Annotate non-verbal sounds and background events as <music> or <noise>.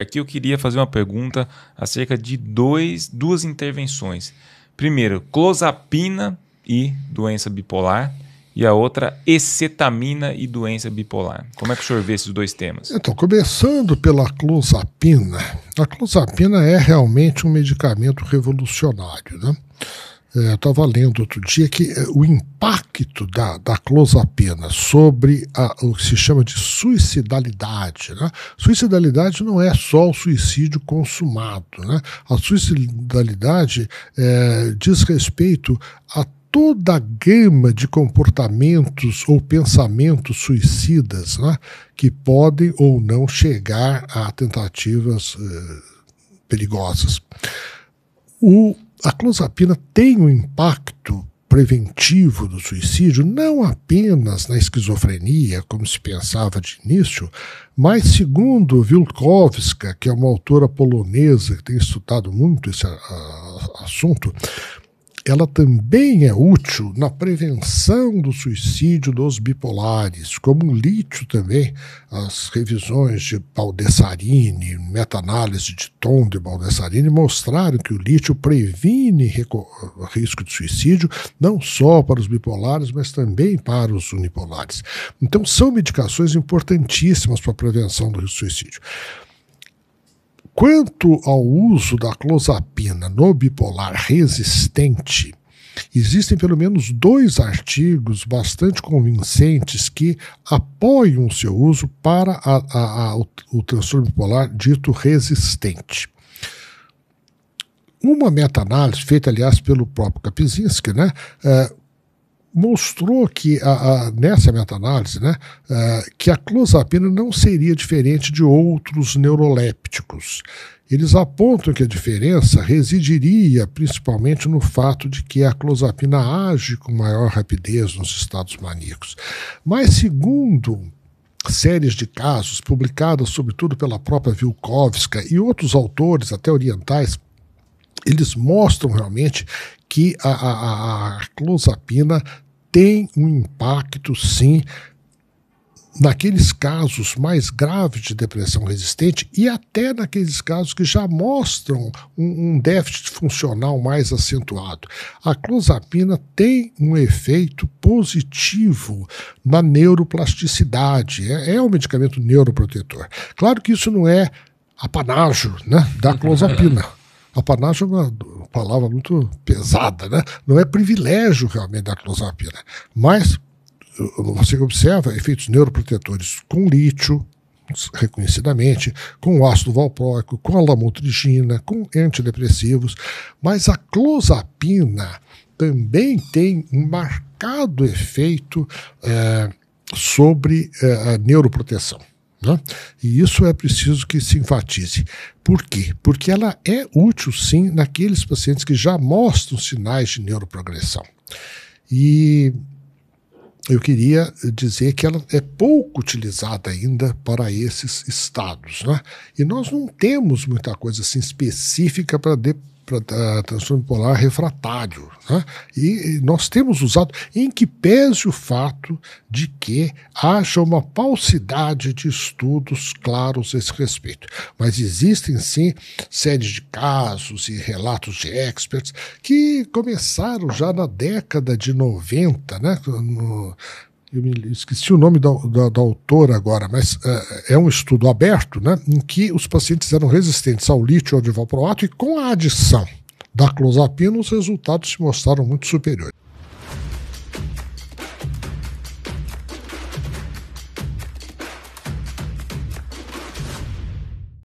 Aqui eu queria fazer uma pergunta acerca de dois, duas intervenções. Primeiro, clozapina e doença bipolar. E a outra, ecetamina e doença bipolar. Como é que o senhor vê esses dois temas? Então, começando pela clozapina. A clozapina é realmente um medicamento revolucionário. Né? É, eu estava lendo outro dia que é, o impacto da, da pena sobre a, o que se chama de suicidalidade. Né? Suicidalidade não é só o suicídio consumado. Né? A suicidalidade é, diz respeito a toda a gama de comportamentos ou pensamentos suicidas né? que podem ou não chegar a tentativas é, perigosas. O a clozapina tem um impacto preventivo do suicídio não apenas na esquizofrenia, como se pensava de início, mas segundo Wilkowska, que é uma autora polonesa que tem estudado muito esse a, assunto, ela também é útil na prevenção do suicídio dos bipolares, como o lítio também, as revisões de Baldessarini, meta-análise de Tom de Baldessarini mostraram que o lítio previne risco de suicídio não só para os bipolares, mas também para os unipolares. Então são medicações importantíssimas para a prevenção do suicídio. Quanto ao uso da clozapina no bipolar resistente, existem pelo menos dois artigos bastante convincentes que apoiam seu uso para a, a, a, o, o transtorno bipolar dito resistente. Uma meta-análise, feita, aliás, pelo próprio Kapczynski, né, eh, mostrou que, a, a, nessa meta-análise, né, é, que a clozapina não seria diferente de outros neurolépticos. Eles apontam que a diferença residiria principalmente no fato de que a clozapina age com maior rapidez nos estados maníacos. Mas, segundo séries de casos publicadas sobretudo pela própria Vilkovska e outros autores, até orientais, eles mostram realmente que a, a, a clozapina tem um impacto, sim, naqueles casos mais graves de depressão resistente e até naqueles casos que já mostram um, um déficit funcional mais acentuado. A clozapina tem um efeito positivo na neuroplasticidade. É, é um medicamento neuroprotetor. Claro que isso não é apanágio né, da clozapina. <laughs> Apanágio é uma palavra muito pesada, né? Não é privilégio realmente da clozapina, né? mas eh, você observa efeitos neuroprotetores com lítio, reconhecidamente, com o ácido valproico, com a lamotrigina, com antidepressivos, mas a clozapina também tem um marcado efeito é, sobre é, a neuroproteção. Né? E isso é preciso que se enfatize. Por quê? Porque ela é útil, sim, naqueles pacientes que já mostram sinais de neuroprogressão. E eu queria dizer que ela é pouco utilizada ainda para esses estados. Né? E nós não temos muita coisa assim específica para eh, transtorno bipolar refratário. Né? E nós temos usado, em que pese o fato de que haja uma falsidade de estudos claros a esse respeito. Mas existem sim séries de casos e relatos de experts que começaram já na década de 90, né? No, eu me esqueci o nome da, da, da autora agora, mas é, é um estudo aberto, né, em que os pacientes eram resistentes ao lítio ou ao divalproato e com a adição da clozapina os resultados se mostraram muito superiores.